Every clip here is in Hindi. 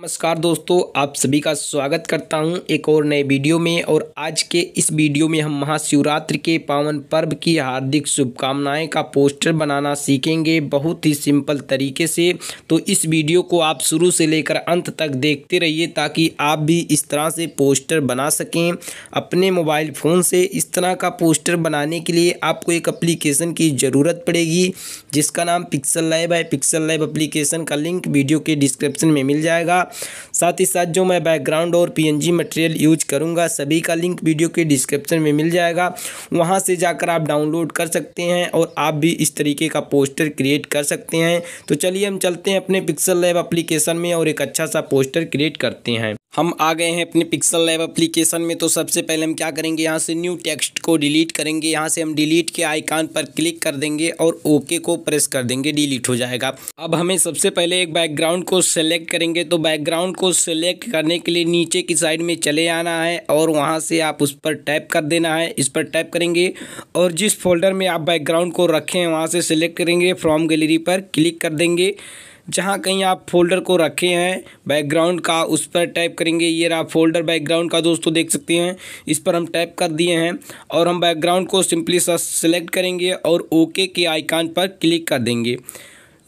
नमस्कार दोस्तों आप सभी का स्वागत करता हूं एक और नए वीडियो में और आज के इस वीडियो में हम महाशिवरात्रि के पावन पर्व की हार्दिक शुभकामनाएं का पोस्टर बनाना सीखेंगे बहुत ही सिंपल तरीके से तो इस वीडियो को आप शुरू से लेकर अंत तक देखते रहिए ताकि आप भी इस तरह से पोस्टर बना सकें अपने मोबाइल फ़ोन से इस तरह का पोस्टर बनाने के लिए आपको एक अप्लीकेशन की ज़रूरत पड़ेगी जिसका नाम पिक्सल लाइव है पिक्सल लाइव अप्लीकेशन का लिंक वीडियो के डिस्क्रिप्शन में मिल जाएगा साथ ही साथ जो मैं बैकग्राउंड और पीएनजी मटेरियल यूज करूँगा सभी का लिंक वीडियो के डिस्क्रिप्शन में मिल जाएगा वहाँ से जाकर आप डाउनलोड कर सकते हैं और आप भी इस तरीके का पोस्टर क्रिएट कर सकते हैं तो चलिए हम चलते हैं अपने पिक्सल लैब अप्लीकेशन में और एक अच्छा सा पोस्टर क्रिएट करते हैं हम आ गए हैं अपने पिक्सल लैब एप्लीकेशन में तो सबसे पहले हम क्या करेंगे यहाँ से न्यू टेक्स्ट को डिलीट करेंगे यहाँ से हम डिलीट के आइकान पर क्लिक कर देंगे और ओके को प्रेस कर देंगे डिलीट हो जाएगा अब हमें सबसे पहले एक बैकग्राउंड को सेलेक्ट करेंगे तो बैकग्राउंड को सेलेक्ट करने के लिए नीचे की साइड में चले आना है और वहाँ से आप उस पर टैप कर देना है इस पर टैप करेंगे और जिस फोल्डर में आप बैकग्राउंड को रखें वहाँ से सेलेक्ट करेंगे फ्रॉम गैलरी पर क्लिक कर देंगे जहाँ कहीं आप फोल्डर को रखे हैं बैकग्राउंड का उस पर टैप करेंगे ये रहा फोल्डर बैकग्राउंड का दोस्तों देख सकते हैं इस पर हम टैप कर दिए हैं और हम बैकग्राउंड को सिंपली सा सिलेक्ट करेंगे और ओके के आइकान पर क्लिक कर देंगे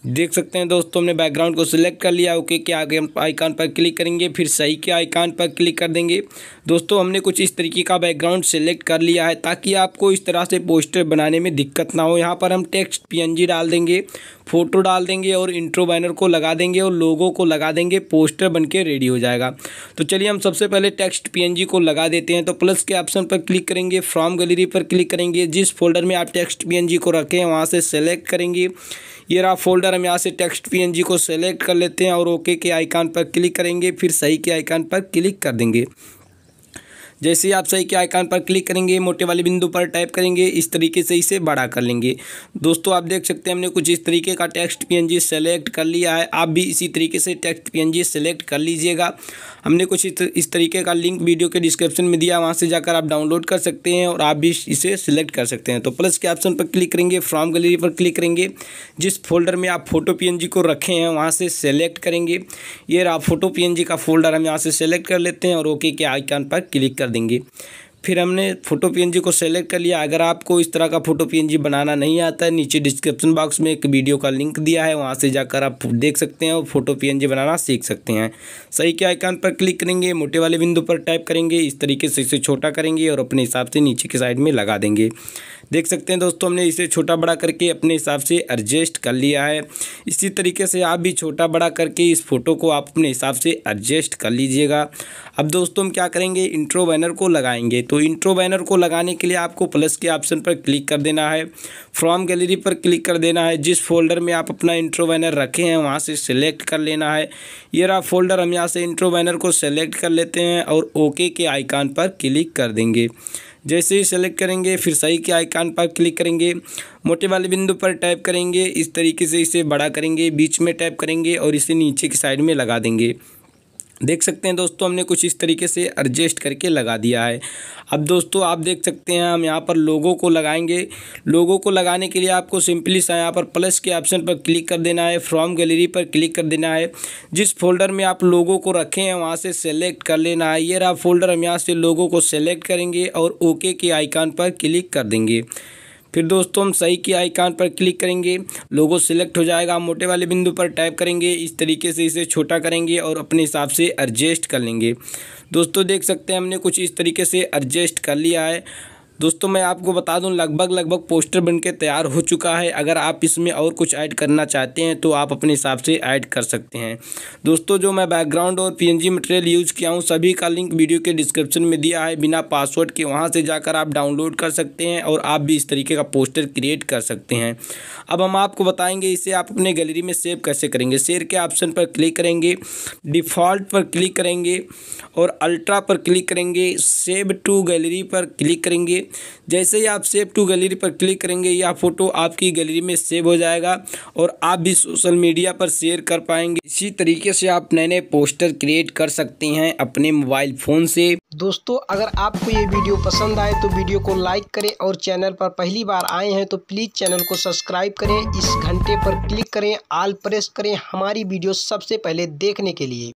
देख सकते हैं दोस्तों हमने बैकग्राउंड को सिलेक्ट कर लिया ओके के आगे आइकान पर क्लिक करेंगे फिर सही के आइकान पर क्लिक कर देंगे दोस्तों हमने कुछ इस तरीके का बैकग्राउंड सेलेक्ट कर लिया है ताकि आपको इस तरह से पोस्टर बनाने में दिक्कत ना हो यहाँ पर हम टेक्स्ट पीएनजी डाल देंगे फ़ोटो डाल देंगे और इंट्रो बैनर को लगा देंगे और लोगों को लगा देंगे पोस्टर बन के रेडी हो जाएगा तो चलिए हम सबसे पहले टेक्स्ट पी को लगा देते हैं तो प्लस के ऑप्शन पर क्लिक करेंगे फ्रॉम गैलरी पर क्लिक करेंगे जिस फोल्डर में आप टेक्स्ट पी को रखें वहाँ से सेलेक्ट करेंगे ये रहा फोल्डर अंदर हम यहाँ से टेक्स्ट पीएनजी को सेलेक्ट कर लेते हैं और ओके के आइकान पर क्लिक करेंगे फिर सही के आइकान पर क्लिक कर देंगे जैसे ही आप सही के आइकन पर क्लिक करेंगे मोटे वाले बिंदु पर टाइप करेंगे इस तरीके से इसे बड़ा कर लेंगे दोस्तों आप देख सकते हैं हमने कुछ इस तरीके का टेक्स्ट पी सेलेक्ट कर लिया है आप भी इसी तरीके से टेक्स्ट पी सेलेक्ट कर लीजिएगा हमने कुछ इस तरीके का लिंक वीडियो के डिस्क्रिप्शन में दिया वहाँ से जाकर आप डाउनलोड कर सकते हैं और आप भी इसे सिलेक्ट कर सकते हैं तो प्लस के ऑप्शन पर क्लिक करेंगे फ्रॉम गैलरी पर क्लिक करेंगे जिस फोल्डर में आप फोटो पीएनजी को रखे हैं वहाँ से सेलेक्ट करेंगे ये रहा फोटो पीएनजी का फोल्डर हम यहाँ से सेलेक्ट कर लेते हैं और ओके के आइकन पर क्लिक कर देंगे फिर हमने फ़ोटो पीएनजी को सेलेक्ट कर लिया अगर आपको इस तरह का फ़ोटो पीएनजी बनाना नहीं आता है नीचे डिस्क्रिप्शन बॉक्स में एक वीडियो का लिंक दिया है वहाँ से जाकर आप देख सकते हैं और फ़ोटो पीएनजी बनाना सीख सकते हैं सही के आइकन पर क्लिक करेंगे मोटे वाले बिंदु पर टाइप करेंगे इस तरीके से इसे छोटा करेंगे और अपने हिसाब से नीचे के साइड में लगा देंगे देख सकते हैं दोस्तों हमने इसे छोटा बड़ा करके अपने हिसाब से एडजस्ट कर लिया है इसी तरीके से आप भी छोटा बड़ा करके इस फोटो को आप अपने हिसाब से एडजस्ट कर लीजिएगा अब दोस्तों हम क्या करेंगे इंट्रो बैनर को लगाएंगे तो इंट्रो बैनर को लगाने के लिए आपको प्लस के ऑप्शन पर क्लिक कर देना है फ्रॉम गैलरी पर क्लिक कर देना है जिस फोल्डर में आप अपना इंट्रो बैनर रखे हैं वहाँ से सिलेक्ट कर लेना है ये रहा फोल्डर हम यहाँ से इंट्रो बैनर को सेलेक्ट कर लेते हैं और ओके के आइकान पर क्लिक कर देंगे जैसे ही सेलेक्ट करेंगे फिर सही के आइकान पर क्लिक करेंगे मोटे वाले बिंदु पर टैप करेंगे इस तरीके से इसे बड़ा करेंगे बीच में टैप करेंगे और इसे नीचे की साइड में लगा देंगे देख सकते हैं दोस्तों हमने कुछ इस तरीके से एडजस्ट करके लगा दिया है अब दोस्तों आप देख सकते हैं हम यहाँ पर लोगों को लगाएंगे लोगों को लगाने के लिए आपको सिंपली सा यहाँ पर प्लस के ऑप्शन पर क्लिक कर देना है फ्रॉम गैलरी पर क्लिक कर देना है जिस फोल्डर में आप लोगों को रखें हैं वहाँ से सेलेक्ट कर लेना है ये रहा फोल्डर हम यहाँ से लोगों को सेलेक्ट करेंगे और ओके के आइकान पर क्लिक कर देंगे फिर दोस्तों हम सही के आइकान पर क्लिक करेंगे लोगो सिलेक्ट हो जाएगा मोटे वाले बिंदु पर टाइप करेंगे इस तरीके से इसे छोटा करेंगे और अपने हिसाब से एडजस्ट कर लेंगे दोस्तों देख सकते हैं हमने कुछ इस तरीके से एडजस्ट कर लिया है दोस्तों मैं आपको बता दूं लगभग लगभग पोस्टर बनके तैयार हो चुका है अगर आप इसमें और कुछ ऐड करना चाहते हैं तो आप अपने हिसाब से ऐड कर सकते हैं दोस्तों जो मैं बैकग्राउंड और पीएनजी मटेरियल यूज़ किया हूँ सभी का लिंक वीडियो के डिस्क्रिप्शन में दिया है बिना पासवर्ड के वहाँ से जाकर आप डाउनलोड कर सकते हैं और आप भी इस तरीके का पोस्टर क्रिएट कर सकते हैं अब हम आपको बताएंगे इसे आप अपने गैलरी में सेव कैसे करेंगे शेयर के ऑप्शन पर क्लिक करेंगे डिफ़ॉल्ट पर क्लिक करेंगे और अल्ट्रा पर क्लिक करेंगे सेव टू गैलरी पर क्लिक करेंगे जैसे ही आप सेव टू गैलरी पर क्लिक करेंगे यह फ़ोटो आपकी गैलरी में सेव हो जाएगा और आप भी सोशल मीडिया पर शेयर कर पाएंगे इसी तरीके से आप नए नए पोस्टर क्रिएट कर सकते हैं अपने मोबाइल फ़ोन से दोस्तों अगर आपको ये वीडियो पसंद आए तो वीडियो को लाइक करें और चैनल पर पहली बार आए हैं तो प्लीज़ चैनल को सब्सक्राइब करें इस घंटे पर क्लिक करें आल प्रेस करें हमारी वीडियो सबसे पहले देखने के लिए